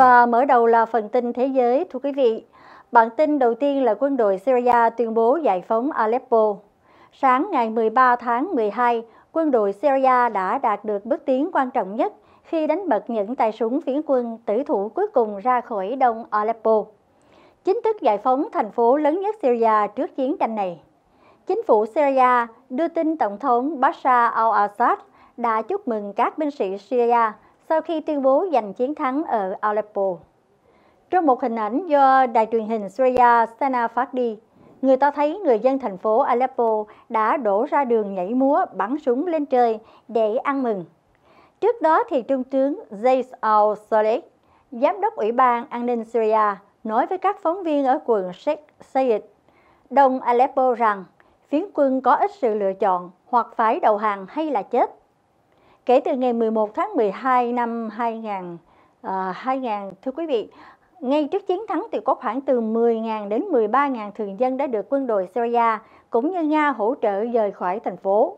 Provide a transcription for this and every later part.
Và mở đầu là phần tin thế giới, thưa quý vị. Bản tin đầu tiên là quân đội Syria tuyên bố giải phóng Aleppo. Sáng ngày 13 tháng 12, quân đội Syria đã đạt được bước tiến quan trọng nhất khi đánh bật những tay súng phiến quân tử thủ cuối cùng ra khỏi đông Aleppo. Chính thức giải phóng thành phố lớn nhất Syria trước chiến tranh này. Chính phủ Syria đưa tin Tổng thống Bashar al-Assad đã chúc mừng các binh sĩ Syria sau khi tuyên bố giành chiến thắng ở Aleppo. Trong một hình ảnh do đài truyền hình Syria Sana phát đi, người ta thấy người dân thành phố Aleppo đã đổ ra đường nhảy múa bắn súng lên trời để ăn mừng. Trước đó thì Trung tướng Zayd al-Saleh, Giám đốc Ủy ban An ninh Syria, nói với các phóng viên ở quận Sheikh Sayed, đông Aleppo rằng phiến quân có ít sự lựa chọn hoặc phải đầu hàng hay là chết kể từ ngày 11 tháng 12 năm 2000, uh, 2000 thưa quý vị, ngay trước chiến thắng thì có khoảng từ 10.000 đến 13.000 thường dân đã được quân đội Syria cũng như Nga hỗ trợ rời khỏi thành phố.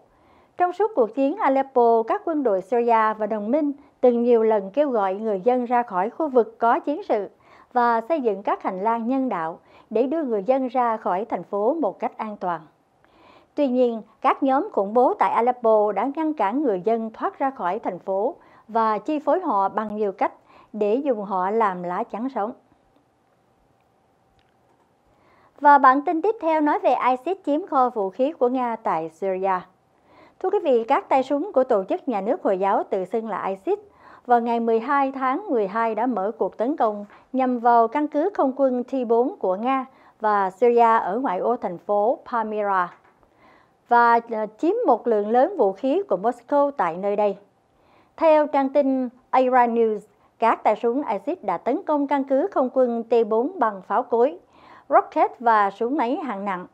Trong suốt cuộc chiến Aleppo, các quân đội Syria và đồng minh từng nhiều lần kêu gọi người dân ra khỏi khu vực có chiến sự và xây dựng các hành lang nhân đạo để đưa người dân ra khỏi thành phố một cách an toàn. Tuy nhiên, các nhóm khủng bố tại Aleppo đã ngăn cản người dân thoát ra khỏi thành phố và chi phối họ bằng nhiều cách để dùng họ làm lá chắn sống. Và bản tin tiếp theo nói về ISIS chiếm kho vũ khí của Nga tại Syria. Thưa quý vị, các tay súng của tổ chức nhà nước Hồi giáo tự xưng là ISIS vào ngày 12 tháng 12 đã mở cuộc tấn công nhằm vào căn cứ không quân T4 của Nga và Syria ở ngoại ô thành phố Palmyra và ờ, chiếm một lượng lớn vũ khí của Moscow tại nơi đây. Theo trang tin Iran News, các tay súng ISIS đã tấn công căn cứ không quân T-4 bằng pháo cối, rocket và súng máy hạng nặng.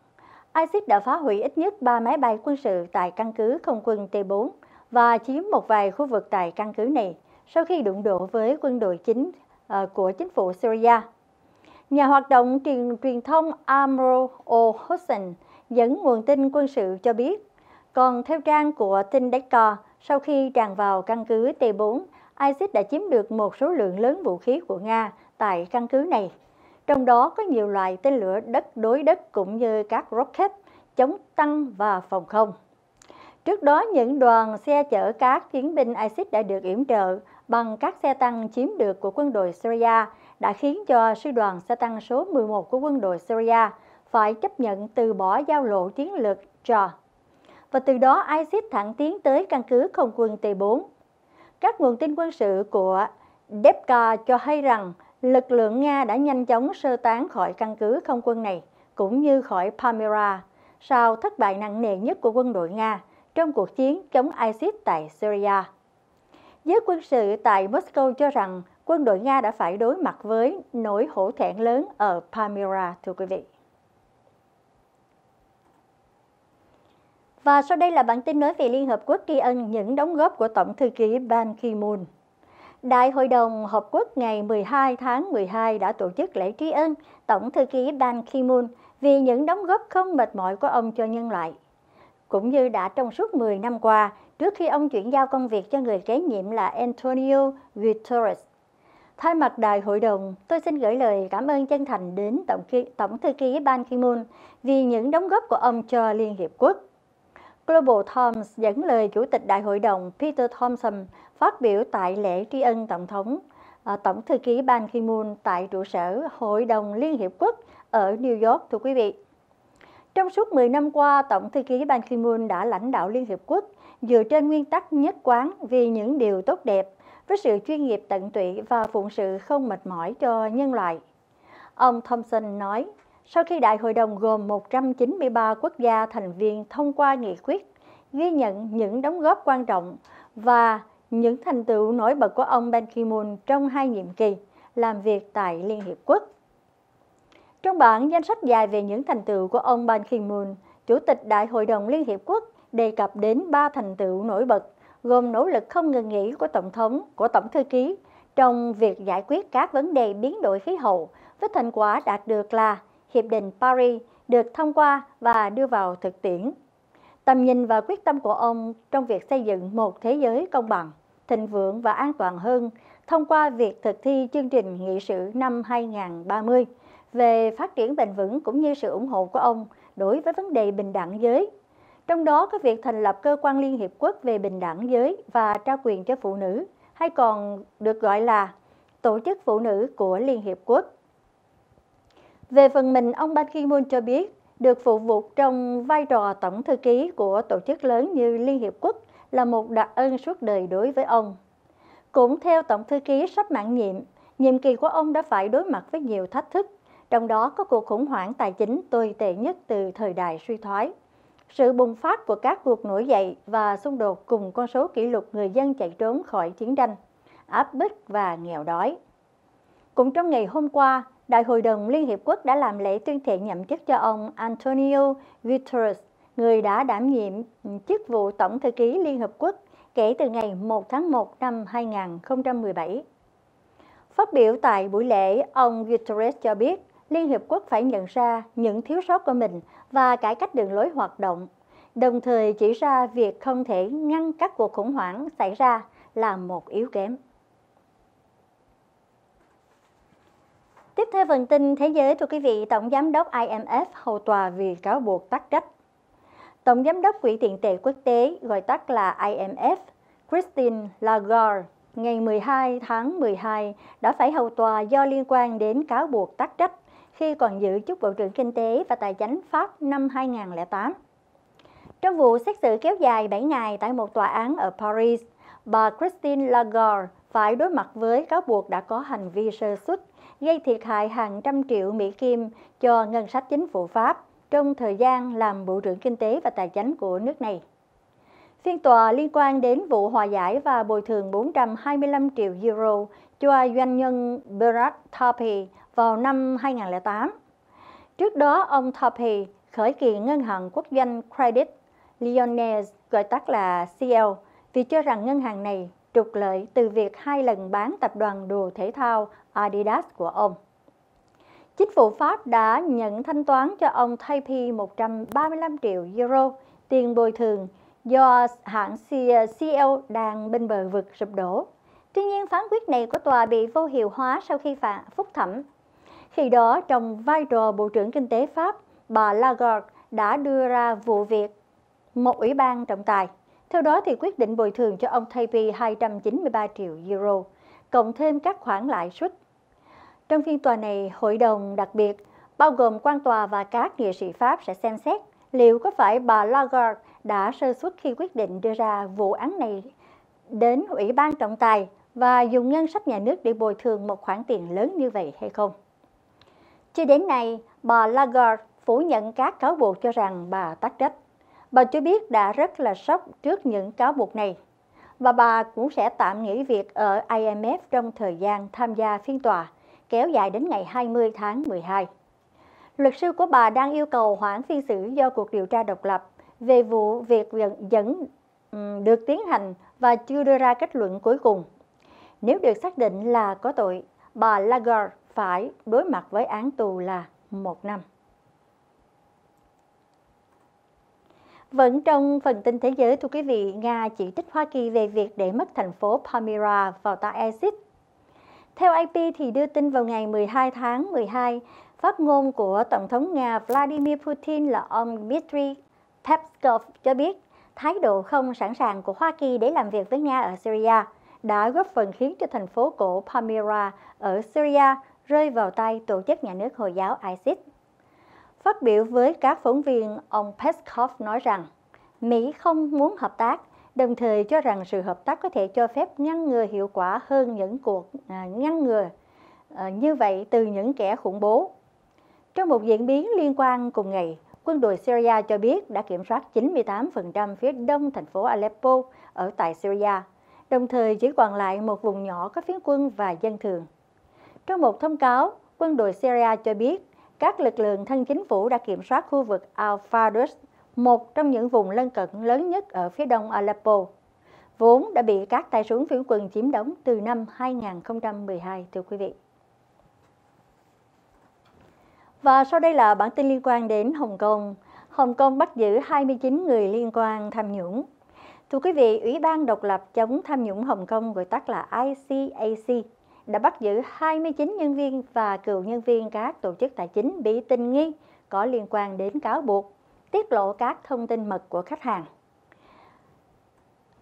ISIS đã phá hủy ít nhất 3 máy bay quân sự tại căn cứ không quân T-4 và chiếm một vài khu vực tại căn cứ này sau khi đụng độ với quân đội chính ờ, của chính phủ Syria. Nhà hoạt động truyền, truyền thông Amro O Hussein dẫn nguồn tin quân sự cho biết. Còn theo trang của tin Decor, sau khi tràn vào căn cứ T4, ISIS đã chiếm được một số lượng lớn vũ khí của Nga tại căn cứ này. Trong đó có nhiều loại tên lửa đất đối đất cũng như các rocket, chống tăng và phòng không. Trước đó, những đoàn xe chở các chiến binh ISIS đã được yểm trợ bằng các xe tăng chiếm được của quân đội Syria đã khiến cho sư đoàn xe tăng số 11 của quân đội Syria phải chấp nhận từ bỏ giao lộ chiến lược Jor. Và từ đó ISIS thẳng tiến tới căn cứ không quân T4. Các nguồn tin quân sự của Depka cho hay rằng lực lượng Nga đã nhanh chóng sơ tán khỏi căn cứ không quân này, cũng như khỏi Palmyra, sau thất bại nặng nề nhất của quân đội Nga trong cuộc chiến chống ISIS tại Syria. Giới quân sự tại Moscow cho rằng quân đội Nga đã phải đối mặt với nỗi hổ thẹn lớn ở Palmyra, thưa quý vị. Và sau đây là bản tin nói về Liên Hợp Quốc tri ân những đóng góp của Tổng thư ký Ban Ki-moon. Đại hội đồng Hợp Quốc ngày 12 tháng 12 đã tổ chức lễ tri ân Tổng thư ký Ban Ki-moon vì những đóng góp không mệt mỏi của ông cho nhân loại. Cũng như đã trong suốt 10 năm qua, trước khi ông chuyển giao công việc cho người kế nhiệm là Antonio Guterres. Thay mặt đại hội đồng, tôi xin gửi lời cảm ơn chân thành đến Tổng, Tổng thư ký Ban Ki-moon vì những đóng góp của ông cho Liên Hiệp Quốc. Global Times dẫn lời Chủ tịch Đại hội đồng Peter Thompson phát biểu tại lễ tri ân Tổng thống, à, Tổng thư ký Ban Ki-moon tại trụ sở Hội đồng Liên Hiệp Quốc ở New York, thưa quý vị. Trong suốt 10 năm qua, Tổng thư ký Ban Ki-moon đã lãnh đạo Liên Hiệp Quốc dựa trên nguyên tắc nhất quán vì những điều tốt đẹp, với sự chuyên nghiệp tận tụy và phụng sự không mệt mỏi cho nhân loại. Ông Thompson nói, sau khi Đại hội đồng gồm 193 quốc gia thành viên thông qua nghị quyết ghi nhận những đóng góp quan trọng và những thành tựu nổi bật của ông Ban Ki-moon trong hai nhiệm kỳ làm việc tại Liên Hiệp Quốc. Trong bản danh sách dài về những thành tựu của ông Ban Ki-moon, Chủ tịch Đại hội đồng Liên Hiệp Quốc đề cập đến ba thành tựu nổi bật gồm nỗ lực không ngừng nghỉ của Tổng thống, của Tổng thư ký trong việc giải quyết các vấn đề biến đổi khí hậu với thành quả đạt được là Hiệp định Paris được thông qua và đưa vào thực tiễn. Tầm nhìn và quyết tâm của ông trong việc xây dựng một thế giới công bằng, thịnh vượng và an toàn hơn thông qua việc thực thi chương trình nghị sự năm 2030 về phát triển bền vững cũng như sự ủng hộ của ông đối với vấn đề bình đẳng giới. Trong đó có việc thành lập cơ quan Liên Hiệp Quốc về bình đẳng giới và trao quyền cho phụ nữ, hay còn được gọi là Tổ chức Phụ nữ của Liên Hiệp Quốc. Về phần mình, ông Ban Ki-moon cho biết được phụ vụ trong vai trò tổng thư ký của tổ chức lớn như Liên Hiệp Quốc là một đặc ân suốt đời đối với ông. Cũng theo tổng thư ký sắp mãn nhiệm, nhiệm kỳ của ông đã phải đối mặt với nhiều thách thức, trong đó có cuộc khủng hoảng tài chính tồi tệ nhất từ thời đại suy thoái. Sự bùng phát của các cuộc nổi dậy và xung đột cùng con số kỷ lục người dân chạy trốn khỏi chiến tranh, áp bức và nghèo đói. Cũng trong ngày hôm qua, Đại hội đồng Liên Hiệp Quốc đã làm lễ tuyên thệ nhậm chức cho ông Antonio Guterres, người đã đảm nhiệm chức vụ Tổng thư ký Liên Hợp Quốc kể từ ngày 1 tháng 1 năm 2017. Phát biểu tại buổi lễ, ông Guterres cho biết Liên Hiệp Quốc phải nhận ra những thiếu sót của mình và cải cách đường lối hoạt động, đồng thời chỉ ra việc không thể ngăn các cuộc khủng hoảng xảy ra là một yếu kém. Tiếp theo phần tin thế giới thưa quý vị, Tổng Giám đốc IMF hầu tòa vì cáo buộc tắc trách. Tổng Giám đốc Quỹ tiền tệ quốc tế, gọi tắt là IMF, Christine Lagarde, ngày 12 tháng 12 đã phải hầu tòa do liên quan đến cáo buộc tắc trách khi còn giữ chức Bộ trưởng Kinh tế và Tài chính Pháp năm 2008. Trong vụ xét xử kéo dài 7 ngày tại một tòa án ở Paris, bà Christine Lagarde phải đối mặt với cáo buộc đã có hành vi sơ xuất, gây thiệt hại hàng trăm triệu Mỹ Kim cho ngân sách chính phủ Pháp trong thời gian làm Bộ trưởng Kinh tế và Tài chính của nước này. Phiên tòa liên quan đến vụ hòa giải và bồi thường 425 triệu euro cho doanh nhân Berat Thapi vào năm 2008. Trước đó, ông Thapi khởi kiện ngân hàng quốc doanh Credit Lyonnais, gọi tắt là CL, vì cho rằng ngân hàng này trục lợi từ việc hai lần bán tập đoàn đồ thể thao Adidas của ông. Chính phủ Pháp đã nhận thanh toán cho ông Taipei 135 triệu euro tiền bồi thường do hãng CL đang bên bờ vực sụp đổ. Tuy nhiên, phán quyết này của tòa bị vô hiệu hóa sau khi phản phúc thẩm. Khi đó, trong vai trò Bộ trưởng Kinh tế Pháp, bà Lagarde đã đưa ra vụ việc một ủy ban trọng tài. Theo đó, thì quyết định bồi thường cho ông Taipei 293 triệu euro, cộng thêm các khoản lãi suất. Trong phiên tòa này, hội đồng đặc biệt bao gồm quan tòa và các nghệ sĩ Pháp sẽ xem xét liệu có phải bà Lagarde đã sơ suất khi quyết định đưa ra vụ án này đến Ủy ban trọng tài và dùng ngân sách nhà nước để bồi thường một khoản tiền lớn như vậy hay không. Cho đến nay, bà Lagarde phủ nhận các cáo buộc cho rằng bà tắt trách. Bà cho biết đã rất là sốc trước những cáo buộc này và bà cũng sẽ tạm nghỉ việc ở IMF trong thời gian tham gia phiên tòa, kéo dài đến ngày 20 tháng 12. Luật sư của bà đang yêu cầu hoãn phiên xử do cuộc điều tra độc lập về vụ việc vẫn ừ, được tiến hành và chưa đưa ra kết luận cuối cùng. Nếu được xác định là có tội, bà Lagarde phải đối mặt với án tù là một năm. Vẫn trong phần tin thế giới, thưa quý vị, Nga chỉ trích Hoa Kỳ về việc để mất thành phố Palmyra vào tay ISIS. Theo AP thì đưa tin vào ngày 12 tháng 12, phát ngôn của Tổng thống Nga Vladimir Putin là ông Dmitry Peskov cho biết thái độ không sẵn sàng của Hoa Kỳ để làm việc với Nga ở Syria đã góp phần khiến cho thành phố cổ Palmyra ở Syria rơi vào tay tổ chức nhà nước Hồi giáo ISIS. Phát biểu với các phóng viên, ông Peskov nói rằng Mỹ không muốn hợp tác, đồng thời cho rằng sự hợp tác có thể cho phép ngăn ngừa hiệu quả hơn những cuộc à, ngăn ngừa à, như vậy từ những kẻ khủng bố. Trong một diễn biến liên quan cùng ngày, quân đội Syria cho biết đã kiểm soát 98% phía đông thành phố Aleppo ở tại Syria, đồng thời chỉ còn lại một vùng nhỏ có phiến quân và dân thường. Trong một thông cáo, quân đội Syria cho biết các lực lượng thân chính phủ đã kiểm soát khu vực Al-Fadus, một trong những vùng lân cận lớn nhất ở phía đông Aleppo, vốn đã bị các tay súng phiến quân chiếm đóng từ năm 2012, thưa quý vị. Và sau đây là bản tin liên quan đến Hồng Kông. Hồng Kông bắt giữ 29 người liên quan tham nhũng. Thưa quý vị, Ủy ban độc lập chống tham nhũng Hồng Kông gọi tắt là ICAC đã bắt giữ 29 nhân viên và cựu nhân viên các tổ chức tài chính bị tình nghi có liên quan đến cáo buộc tiết lộ các thông tin mật của khách hàng.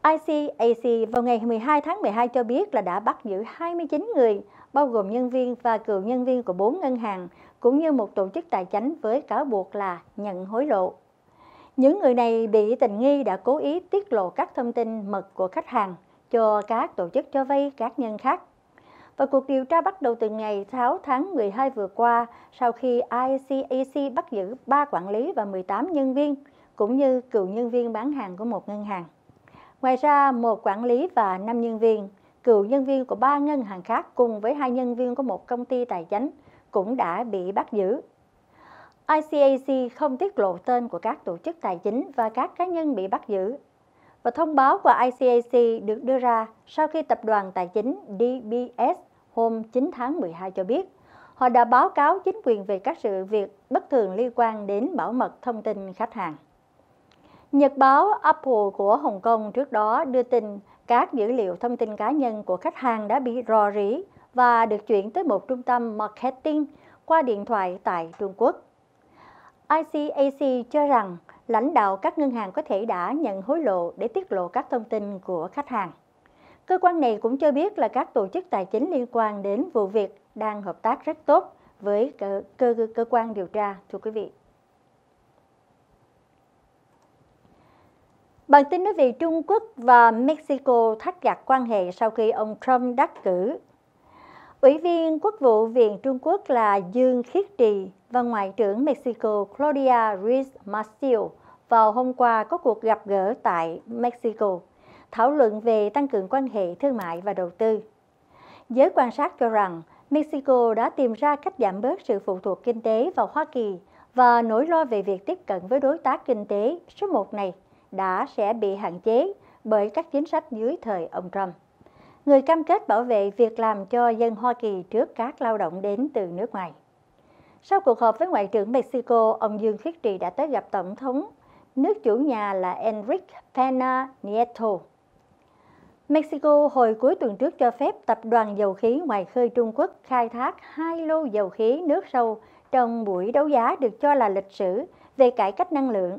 ICAC vào ngày 12 tháng 12 cho biết là đã bắt giữ 29 người, bao gồm nhân viên và cựu nhân viên của 4 ngân hàng, cũng như một tổ chức tài chính với cáo buộc là nhận hối lộ. Những người này bị tình nghi đã cố ý tiết lộ các thông tin mật của khách hàng cho các tổ chức cho vay cá nhân khác và cuộc điều tra bắt đầu từ ngày 6 tháng 12 vừa qua sau khi ICAC e bắt giữ 3 quản lý và 18 nhân viên, cũng như cựu nhân viên bán hàng của một ngân hàng. Ngoài ra, một quản lý và 5 nhân viên, cựu nhân viên của 3 ngân hàng khác cùng với hai nhân viên của một công ty tài chính cũng đã bị bắt giữ. ICAC e không tiết lộ tên của các tổ chức tài chính và các cá nhân bị bắt giữ. Và thông báo của ICAC e được đưa ra sau khi tập đoàn tài chính DBS hôm 9 tháng 12 cho biết, họ đã báo cáo chính quyền về các sự việc bất thường liên quan đến bảo mật thông tin khách hàng. Nhật báo Apple của Hồng Kông trước đó đưa tin các dữ liệu thông tin cá nhân của khách hàng đã bị rò rỉ và được chuyển tới một trung tâm marketing qua điện thoại tại Trung Quốc. ICAC cho rằng lãnh đạo các ngân hàng có thể đã nhận hối lộ để tiết lộ các thông tin của khách hàng. Cơ quan này cũng cho biết là các tổ chức tài chính liên quan đến vụ việc đang hợp tác rất tốt với cơ, cơ, cơ quan điều tra, thưa quý vị. Bản tin nói về Trung Quốc và Mexico thắt chặt quan hệ sau khi ông Trump đắc cử. Ủy viên Quốc vụ Viện Trung Quốc là Dương Khiết Trì và Ngoại trưởng Mexico Claudia Ruiz Massieu vào hôm qua có cuộc gặp gỡ tại Mexico thảo luận về tăng cường quan hệ thương mại và đầu tư. Giới quan sát cho rằng Mexico đã tìm ra cách giảm bớt sự phụ thuộc kinh tế vào Hoa Kỳ và nỗi lo về việc tiếp cận với đối tác kinh tế số 1 này đã sẽ bị hạn chế bởi các chính sách dưới thời ông Trump. Người cam kết bảo vệ việc làm cho dân Hoa Kỳ trước các lao động đến từ nước ngoài. Sau cuộc họp với Ngoại trưởng Mexico, ông Dương Thuyết Trì đã tới gặp Tổng thống nước chủ nhà là Enrique Pena Nieto. Mexico hồi cuối tuần trước cho phép tập đoàn dầu khí ngoài khơi Trung Quốc khai thác hai lô dầu khí nước sâu trong buổi đấu giá được cho là lịch sử về cải cách năng lượng.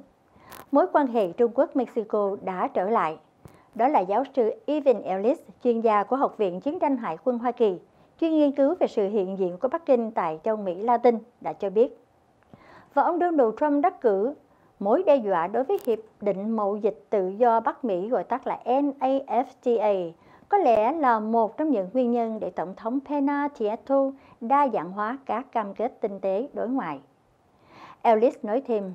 Mối quan hệ Trung Quốc-Mexico đã trở lại. Đó là giáo sư Evan Ellis, chuyên gia của Học viện Chiến tranh Hải quân Hoa Kỳ, chuyên nghiên cứu về sự hiện diện của Bắc Kinh tại châu Mỹ Latin, đã cho biết. Và ông Donald Trump đắc cử mối đe dọa đối với Hiệp định Mậu dịch Tự do Bắc Mỹ gọi tắt là NAFTA có lẽ là một trong những nguyên nhân để Tổng thống Pena Nieto đa dạng hóa các cam kết kinh tế đối ngoại. Ellis nói thêm,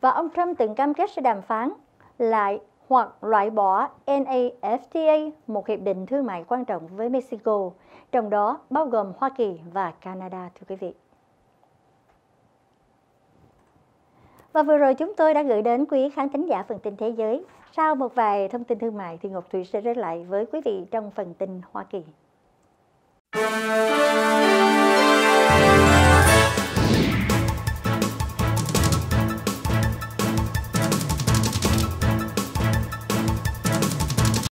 và ông Trump từng cam kết sẽ đàm phán lại hoặc loại bỏ NAFTA, một hiệp định thương mại quan trọng với Mexico, trong đó bao gồm Hoa Kỳ và Canada, thưa quý vị. Và vừa rồi chúng tôi đã gửi đến quý khán thính giả phần tin thế giới. Sau một vài thông tin thương mại thì Ngọc Thủy sẽ trở lại với quý vị trong phần tin Hoa Kỳ.